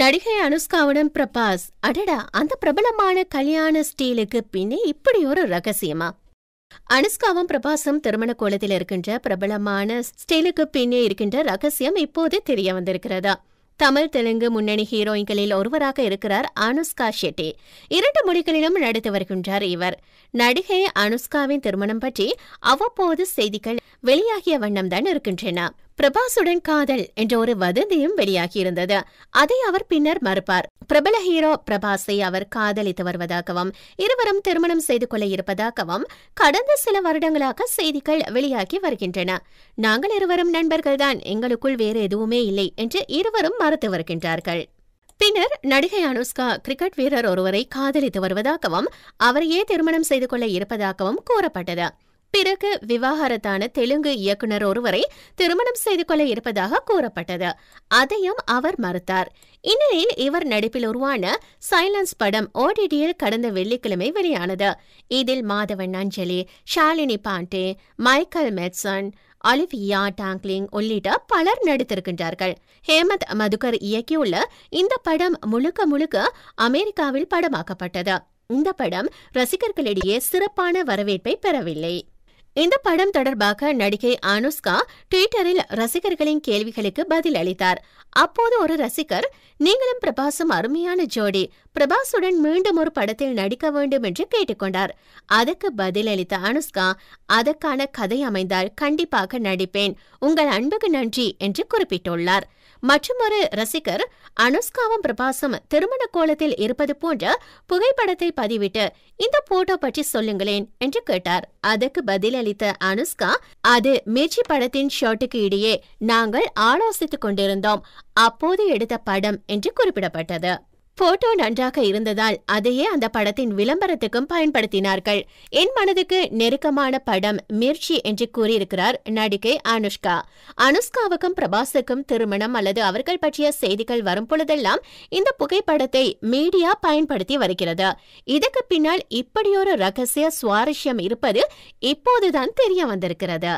நடிகை அனுஷ்காவுடன் பிரபாஸ் அடடா அந்த பிரபலமான கல்யாண ஸ்டீலுக்கு பின்னே இப்படி ஒரு ரகசியமா அனுஷ்காவும் பிரபாசும் திருமண கோலத்தில் இருக்கின்ற பிரபலமான ஸ்டீலுக்கு பின்னே இருக்கின்ற ரகசியம் இப்போது தெரிய வந்திருக்கிறதா தமிழ் தெலுங்கு முன்னணி ஹீரோயின்களில் ஒருவராக இருக்கிறார் அனுஷ்கா ஷெட்டி இரண்டு மொழிகளிலும் நடித்து வருகின்றார் இவர் நடிகை அனுஷ்காவின் திருமணம் பற்றி அவ்வப்போது செய்திகள் வெளியாகிய வண்ணம்தான் இருக்கின்றன பிரபாசுடன் காதல் என்ற ஒரு வதந்தியும் வெளியாகியிருந்தது அதை அவர் பின்னர் மறுப்பார் பிரபல ஹீரோ பிரபாஸை அவர் காதலித்து வருவதாகவும் இருவரும் திருமணம் செய்து கொள்ள இருப்பதாகவும் கடந்த சில வருடங்களாக செய்திகள் வெளியாகி வருகின்றன நாங்கள் இருவரும் நண்பர்கள்தான் எங்களுக்குள் வேறு எதுவுமே இல்லை என்று இருவரும் மறுத்து வருகின்றார்கள் பின்னர் நடிகை அனுஷ்கா கிரிக்கெட் வீரர் ஒருவரை காதலித்து வருவதாகவும் அவரையே திருமணம் செய்து கொள்ள இருப்பதாகவும் கூறப்பட்டது பிறகு விவாகரத்தான தெலுங்கு இயக்குனர் ஒருவரை திருமணம் செய்து கொள்ள இருப்பதாக கூறப்பட்டது அதையும் அவர் மறுத்தார் இந்நிலையில் இவர் நடிப்பில் உருவான சைலன்ஸ் படம் ஓடிடியில் கடந்த வெள்ளிக்கிழமை வெளியானது இதில் Madhavan Anjali Shalini Pandey Michael Madsen Olivia Dunkley உள்ளிட்ட பலர் நடித்திருக்கின்றார்கள் ஹேமந்த் மதுகர் இயக்கியுள்ள இந்த படம் முழுக்க முழுக்க அமெரிக்காவில் படமாக்கப்பட்டது இந்த படம் ரசிகர்களிடையே சிறப்பான வரவேற்பை பெறவில்லை இந்த படம் தொடர்பாக நடிகை அனுஷ்கா ட்விட்டரில் ரசிகர்களின் கேள்விகளுக்கு பதில் அளித்தார் அப்போது ஒரு ரசிகர் நீங்களும் பிரபாசும் அருமையான ஜோடி பிரபாசுடன் மீண்டும் ஒரு படத்தில் நடிக்க வேண்டும் என்று கேட்டுக்கொண்டார் அதற்கு அளித்த அனுஷ்கா அதற்கான கதை அமைந்தால் கண்டிப்பாக நடிப்பேன் உங்கள் அன்புக்கு நன்றி என்று குறிப்பிட்டுள்ளார் மற்றொரு ரசிகர் அனுஷ்காவும் பிரபாசும் திருமண கோலத்தில் இருப்பது போன்ற புகைப்படத்தை பதிவிட்டு இந்த போட்டோ பற்றி சொல்லுங்களேன் என்று கேட்டார் அதற்கு பதிலளித்த அனுஷ்கா அது மிர்ச்சி படத்தின் ஷர்ட்டுக்கு இடையே நாங்கள் ஆலோசித்துக் கொண்டிருந்தோம் அப்போது எடுத்த படம் என்று குறிப்பிடப்பட்டது போட்டோ நன்றாக இருந்ததால் அதையே அந்த படத்தின் விளம்பரத்துக்கும் பயன்படுத்தினார்கள் என் மனதுக்கு நெருக்கமான படம் மிர்ச்சி என்று கூறியிருக்கிறார் நடிகை அனுஷ்கா அனுஷ்காவுக்கும் பிரபாஸுக்கும் திருமணம் அல்லது அவர்கள் பற்றிய செய்திகள் வரும் பொழுதெல்லாம் இந்த புகைப்படத்தை மீடியா பயன்படுத்தி வருகிறது இதற்கு பின்னால் இப்படியொரு ரகசிய சுவாரஸ்யம் இருப்பது இப்போதுதான் தெரிய வந்திருக்கிறது